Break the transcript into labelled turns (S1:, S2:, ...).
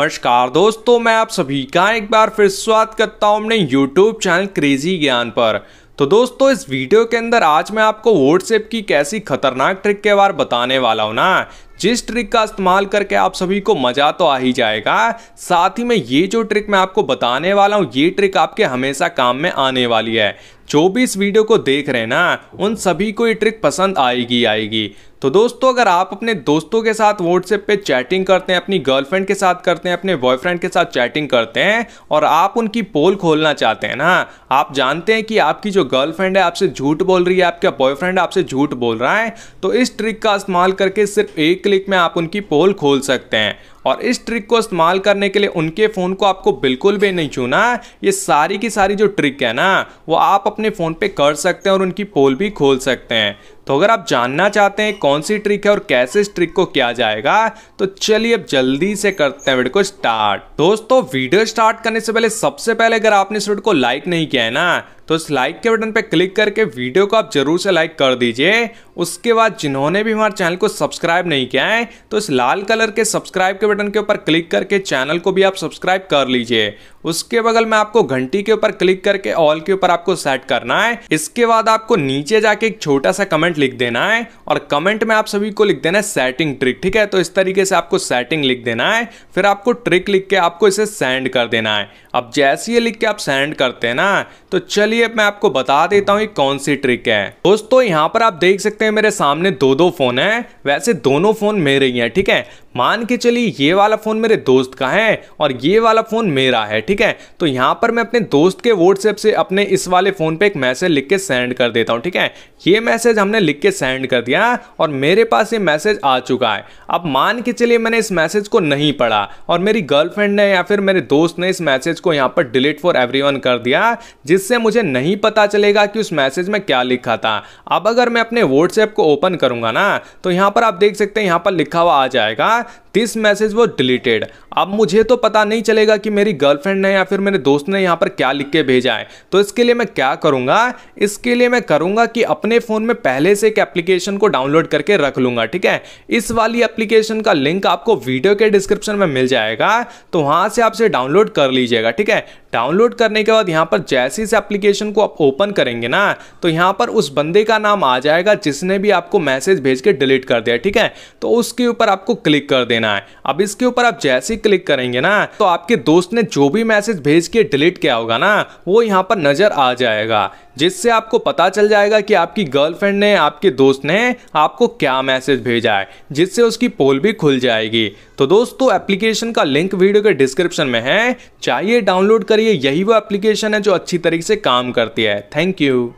S1: नमस्कार दोस्तों मैं आप सभी का एक बार फिर स्वागत करता हूं अपने YouTube चैनल क्रेजी ज्ञान पर तो दोस्तों इस वीडियो के अंदर आज मैं आपको व्हाट्सएप की कैसी खतरनाक ट्रिक के बारे बताने वाला हूँ ना जिस ट्रिक का इस्तेमाल करके आप सभी को मज़ा तो आ ही जाएगा साथ ही में ये जो ट्रिक मैं आपको बताने वाला हूँ ये ट्रिक आपके हमेशा काम में आने वाली है जो भी इस वीडियो को देख रहे हैं ना उन सभी को ये ट्रिक पसंद आएगी आएगी तो दोस्तों अगर आप अपने दोस्तों के साथ व्हाट्सएप पे चैटिंग करते हैं अपनी गर्लफ्रेंड के साथ करते हैं अपने बॉयफ्रेंड के साथ चैटिंग करते हैं और आप उनकी पोल खोलना चाहते हैं ना आप जानते हैं कि आपकी जो गर्लफ्रेंड है आपसे झूठ बोल रही है आपका बॉयफ्रेंड आपसे झूठ बोल रहा है तो इस ट्रिक का इस्तेमाल करके सिर्फ एक क्लिक में आप उनकी पोल खोल सकते हैं और इस ट्रिक को इस्तेमाल करने के लिए उनके फ़ोन को आपको बिल्कुल भी नहीं छूना ये सारी की सारी जो ट्रिक है ना वो आप अपने फ़ोन पे कर सकते हैं और उनकी पोल भी खोल सकते हैं तो अगर आप जानना चाहते हैं कौन सी ट्रिक है और कैसे इस ट्रिक को किया जाएगा तो चलिए अब जल्दी से करते हैं वीडियो को स्टार्ट दोस्तों वीडियो स्टार्ट करने से पहले सबसे पहले अगर आपने इस वीडियो को लाइक नहीं किया है ना तो इस लाइक के बटन पर क्लिक करके वीडियो को आप जरूर से लाइक कर दीजिए उसके बाद जिन्होंने भी हमारे चैनल को सब्सक्राइब नहीं किया है तो इस लाल कलर के सब्सक्राइब के बटन के ऊपर क्लिक करके चैनल को भी आप सब्सक्राइब कर लीजिए उसके बगल में आपको घंटी के ऊपर क्लिक करके ऑल के ऊपर आपको सेट करना है इसके बाद आपको नीचे जाके एक छोटा सा कमेंट लिख देना है और कमेंट में आप सभी को लिख देना है सेटिंग ट्रिक ठीक है तो इस तरीके से आपको सेटिंग लिख देना है फिर आपको ट्रिक लिख के आपको इसे सेंड कर देना है अब जैसे ये लिख के आप सेंड करते हैं ना तो चलिए मैं आपको बता देता हूँ कौन सी ट्रिक है दोस्तों यहाँ पर आप देख सकते हैं मेरे सामने दो दो फोन है वैसे दोनों फोन मेरे ही है ठीक है मान के चलिए ये वाला फोन मेरे दोस्त का है और ये वाला फोन मेरा है ठीक ठीक है तो यहां पर मैं अपने दोस्त के व्हाट्सएप से अपने इस वाले फ़ोन पे एक मैसेज लिख के सेंड कर देता हूं ठीक है ये मैसेज हमने लिख के सेंड कर दिया और मेरे पास ये मैसेज आ चुका है अब मान के चलिए मैंने इस मैसेज को नहीं पढ़ा और मेरी गर्लफ्रेंड ने या फिर मेरे दोस्त ने इस मैसेज को यहां पर डिलीट फॉर एवरी कर दिया जिससे मुझे नहीं पता चलेगा कि उस मैसेज में क्या लिखा था अब अगर मैं अपने व्हाट्सएप को ओपन करूंगा ना तो यहां पर आप देख सकते हैं यहां पर लिखा हुआ आ जाएगा दिस मैसेज वो डिलीटेड अब मुझे तो पता नहीं चलेगा कि मेरी गर्लफ्रेंड ने या फिर मेरे दोस्त ने यहाँ पर क्या लिख के भेजा है तो इसके लिए मैं क्या करूँगा इसके लिए मैं करूँगा कि अपने फ़ोन में पहले से एक एप्लीकेशन को डाउनलोड करके रख लूँगा ठीक है इस वाली एप्लीकेशन का लिंक आपको वीडियो के डिस्क्रिप्शन में मिल जाएगा तो वहाँ से आपसे डाउनलोड कर लीजिएगा ठीक है डाउनलोड करने के बाद यहाँ पर जैसे इस एप्लीकेशन को आप ओपन करेंगे ना तो यहाँ पर उस बंदे का नाम आ जाएगा जिसने भी आपको मैसेज भेज के डिलीट कर दिया ठीक है तो उसके ऊपर आपको क्लिक कर देना है अब इसके ऊपर आप जैसे ही क्लिक करेंगे ना तो आपके दोस्त ने जो भी मैसेज भेज के डिलीट किया होगा ना वो यहाँ पर नजर आ जाएगा जिससे आपको पता चल जाएगा कि आपकी गर्लफ्रेंड ने आपके दोस्त ने आपको क्या मैसेज भेजा है जिससे उसकी पोल भी खुल जाएगी तो दोस्तों एप्लीकेशन का लिंक वीडियो के डिस्क्रिप्शन में है चाहिए डाउनलोड करिए यही वो एप्लीकेशन है जो अच्छी तरीके से काम करती है थैंक यू